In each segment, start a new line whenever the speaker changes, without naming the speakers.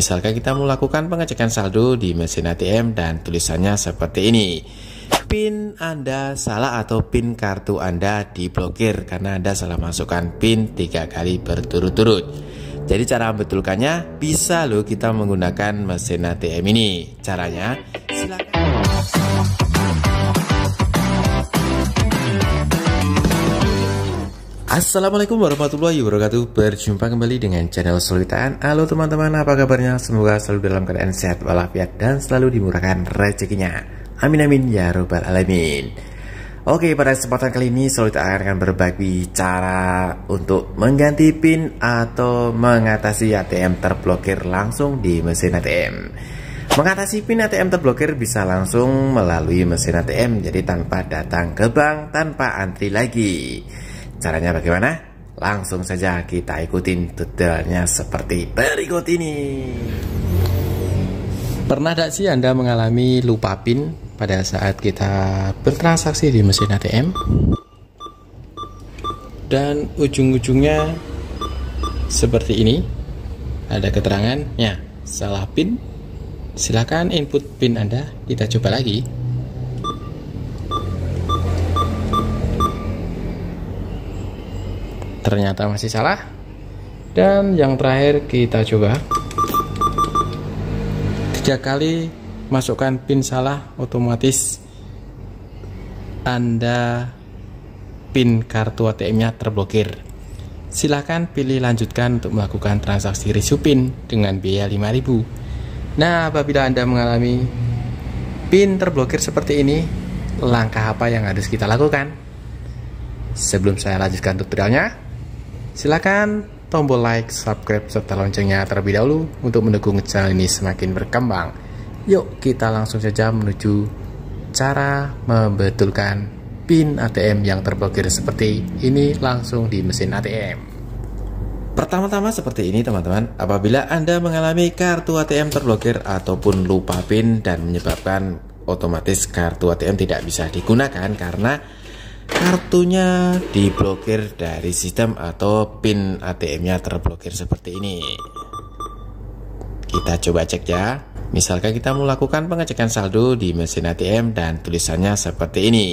Misalkan kita melakukan pengecekan saldo di mesin ATM dan tulisannya seperti ini. PIN Anda salah atau PIN kartu Anda diblokir karena Anda salah masukkan PIN tiga kali berturut-turut. Jadi cara membetulkannya bisa loh kita menggunakan mesin ATM ini. Caranya silakan. Assalamualaikum warahmatullahi wabarakatuh Berjumpa kembali dengan channel Solitaan Halo teman-teman apa kabarnya Semoga selalu dalam keadaan sehat walafiat Dan selalu dimurahkan rezekinya Amin amin ya robbal alamin Oke pada kesempatan kali ini Solitaan akan berbagi cara Untuk mengganti pin Atau mengatasi ATM terblokir langsung di mesin ATM Mengatasi PIN ATM terblokir bisa langsung melalui mesin ATM, jadi tanpa datang ke bank, tanpa antri lagi. Caranya bagaimana? Langsung saja kita ikutin tutorialnya seperti berikut ini. Pernah tak sih Anda mengalami lupa PIN pada saat kita bertransaksi di mesin ATM? Dan ujung-ujungnya seperti ini. Ada keterangan, ya, salah PIN. Silakan input PIN Anda, kita coba lagi. ternyata masih salah dan yang terakhir kita coba tiga kali masukkan pin salah otomatis anda pin kartu ATM nya terblokir silahkan pilih lanjutkan untuk melakukan transaksi pin dengan biaya 5000 nah apabila anda mengalami pin terblokir seperti ini langkah apa yang harus kita lakukan sebelum saya lanjutkan tutorialnya Silakan tombol like, subscribe, serta loncengnya terlebih dahulu untuk mendukung channel ini semakin berkembang. Yuk kita langsung saja menuju cara membetulkan pin ATM yang terblokir seperti ini langsung di mesin ATM. Pertama-tama seperti ini teman-teman, apabila Anda mengalami kartu ATM terblokir ataupun lupa PIN dan menyebabkan otomatis kartu ATM tidak bisa digunakan karena kartunya diblokir dari sistem atau pin ATM-nya terblokir seperti ini. Kita coba cek ya. Misalkan kita melakukan pengecekan saldo di mesin ATM dan tulisannya seperti ini.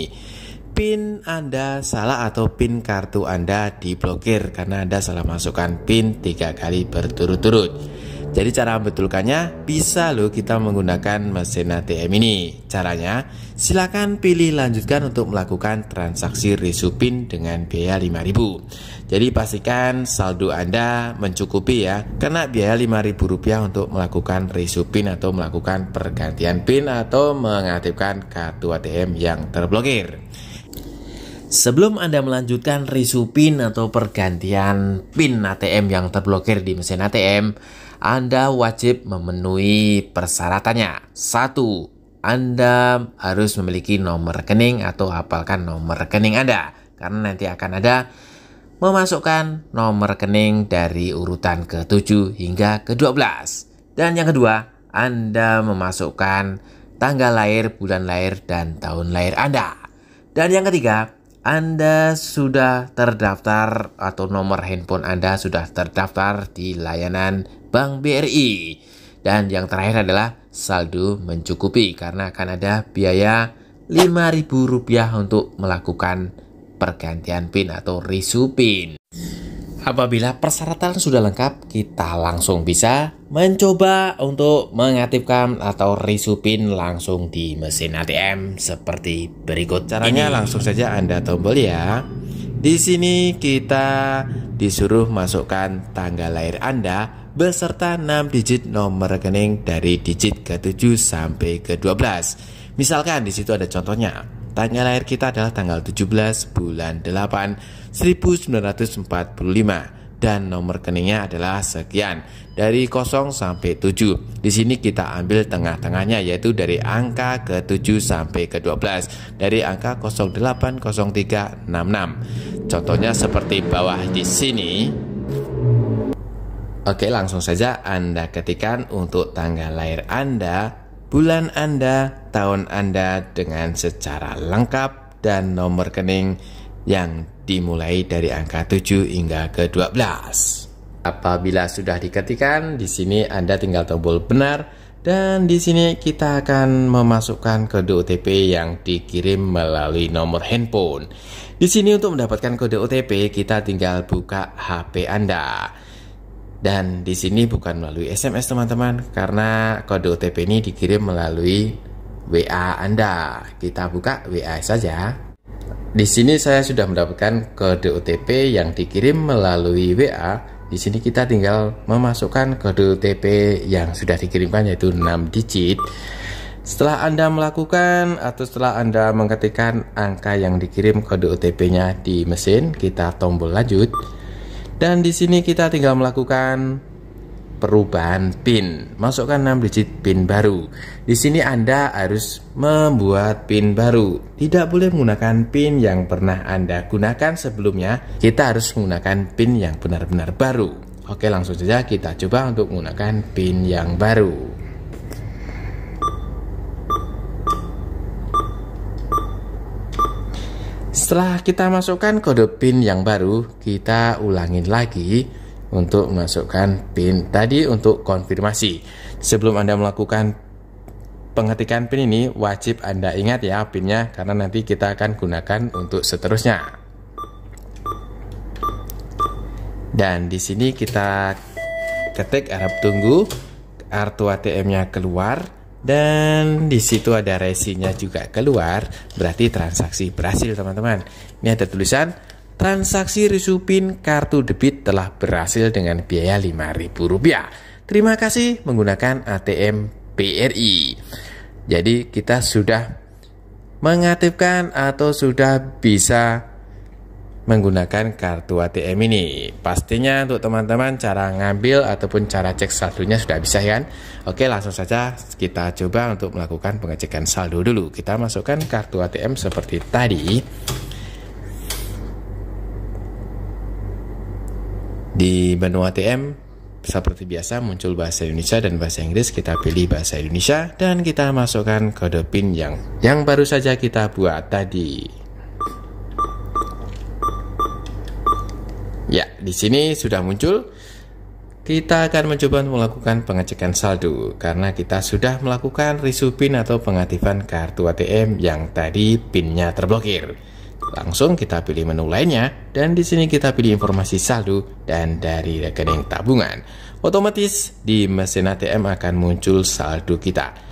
PIN Anda salah atau PIN kartu Anda diblokir karena Anda salah masukkan PIN tiga kali berturut-turut. Jadi cara membetulkannya bisa loh kita menggunakan mesin ATM ini. Caranya, silakan pilih lanjutkan untuk melakukan transaksi resupin dengan biaya 5000 Jadi pastikan saldo Anda mencukupi ya, kena biaya 5000 rupiah untuk melakukan resupin atau melakukan pergantian PIN atau mengaktifkan kartu ATM yang terblokir. Sebelum Anda melanjutkan risu PIN atau pergantian PIN ATM yang terblokir di mesin ATM, Anda wajib memenuhi persyaratannya. Satu, Anda harus memiliki nomor rekening atau hafalkan nomor rekening Anda karena nanti akan ada memasukkan nomor rekening dari urutan ke-7 hingga ke-12. Dan yang kedua, Anda memasukkan tanggal lahir, bulan lahir, dan tahun lahir Anda. Dan yang ketiga, anda sudah terdaftar atau nomor handphone Anda sudah terdaftar di layanan Bank BRI. Dan yang terakhir adalah saldo mencukupi karena akan ada biaya Rp5.000 untuk melakukan pergantian PIN atau resu PIN. Apabila persyaratan sudah lengkap, kita langsung bisa mencoba untuk mengaktifkan atau resupin langsung di mesin ATM seperti berikut. Caranya ini. langsung saja Anda tombol ya. Di sini kita disuruh masukkan tanggal lahir Anda beserta 6 digit nomor rekening dari digit ke-7 sampai ke-12. Misalkan di situ ada contohnya tanggal lahir kita adalah tanggal 17 bulan 8 1945 dan nomor rekeningnya adalah sekian dari 0 sampai 7. Di sini kita ambil tengah-tengahnya yaitu dari angka ke 7 sampai ke 12 dari angka 080366. Contohnya seperti bawah di sini. Oke, langsung saja Anda ketikkan untuk tanggal lahir Anda bulan Anda, tahun Anda dengan secara lengkap dan nomor rekening yang dimulai dari angka 7 hingga ke 12. Apabila sudah diketikkan, di sini Anda tinggal tombol benar dan di sini kita akan memasukkan kode OTP yang dikirim melalui nomor handphone. Di sini untuk mendapatkan kode OTP kita tinggal buka HP Anda. Dan di sini bukan melalui SMS teman-teman karena kode OTP ini dikirim melalui WA Anda. Kita buka WA saja. Di sini saya sudah mendapatkan kode OTP yang dikirim melalui WA. Di sini kita tinggal memasukkan kode OTP yang sudah dikirimkan yaitu 6 digit. Setelah Anda melakukan atau setelah Anda mengetikkan angka yang dikirim kode OTP-nya di mesin, kita tombol lanjut. Dan di sini kita tinggal melakukan perubahan PIN. Masukkan 6 digit PIN baru. Di sini Anda harus membuat PIN baru. Tidak boleh menggunakan PIN yang pernah Anda gunakan sebelumnya. Kita harus menggunakan PIN yang benar-benar baru. Oke, langsung saja kita coba untuk menggunakan PIN yang baru. Setelah kita masukkan kode PIN yang baru, kita ulangin lagi untuk masukkan PIN tadi untuk konfirmasi. Sebelum Anda melakukan pengetikan PIN ini, wajib Anda ingat ya PIN-nya karena nanti kita akan gunakan untuk seterusnya. Dan di sini kita ketik Arab tunggu, kartu ATM-nya keluar, dan di situ ada resinya juga keluar berarti transaksi berhasil teman-teman ini ada tulisan transaksi resupin kartu debit telah berhasil dengan biaya Rp5.000 terima kasih menggunakan ATM BRI jadi kita sudah mengaktifkan atau sudah bisa menggunakan kartu ATM ini. Pastinya untuk teman-teman cara ngambil ataupun cara cek saldonya sudah bisa ya kan? Oke langsung saja kita coba untuk melakukan pengecekan saldo dulu. Kita masukkan kartu ATM seperti tadi. Di menu ATM seperti biasa muncul bahasa Indonesia dan bahasa Inggris kita pilih bahasa Indonesia dan kita masukkan kode PIN yang yang baru saja kita buat tadi. di sini sudah muncul. Kita akan mencoba melakukan pengecekan saldo karena kita sudah melakukan resu PIN atau pengaktifan kartu ATM yang tadi pinnya terblokir. Langsung kita pilih menu lainnya dan di sini kita pilih informasi saldo dan dari rekening tabungan. Otomatis di mesin ATM akan muncul saldo kita.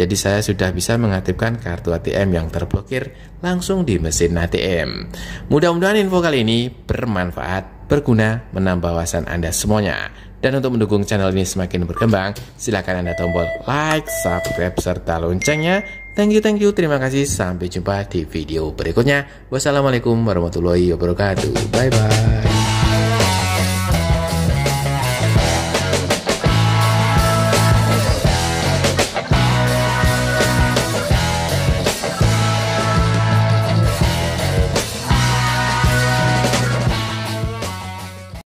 Jadi saya sudah bisa mengaktifkan kartu ATM yang terblokir langsung di mesin ATM. Mudah-mudahan info kali ini bermanfaat, berguna, menambah wawasan Anda semuanya. Dan untuk mendukung channel ini semakin berkembang, silakan Anda tombol like, subscribe, serta loncengnya. Thank you, thank you, terima kasih. Sampai jumpa di video berikutnya. Wassalamualaikum warahmatullahi wabarakatuh. Bye-bye.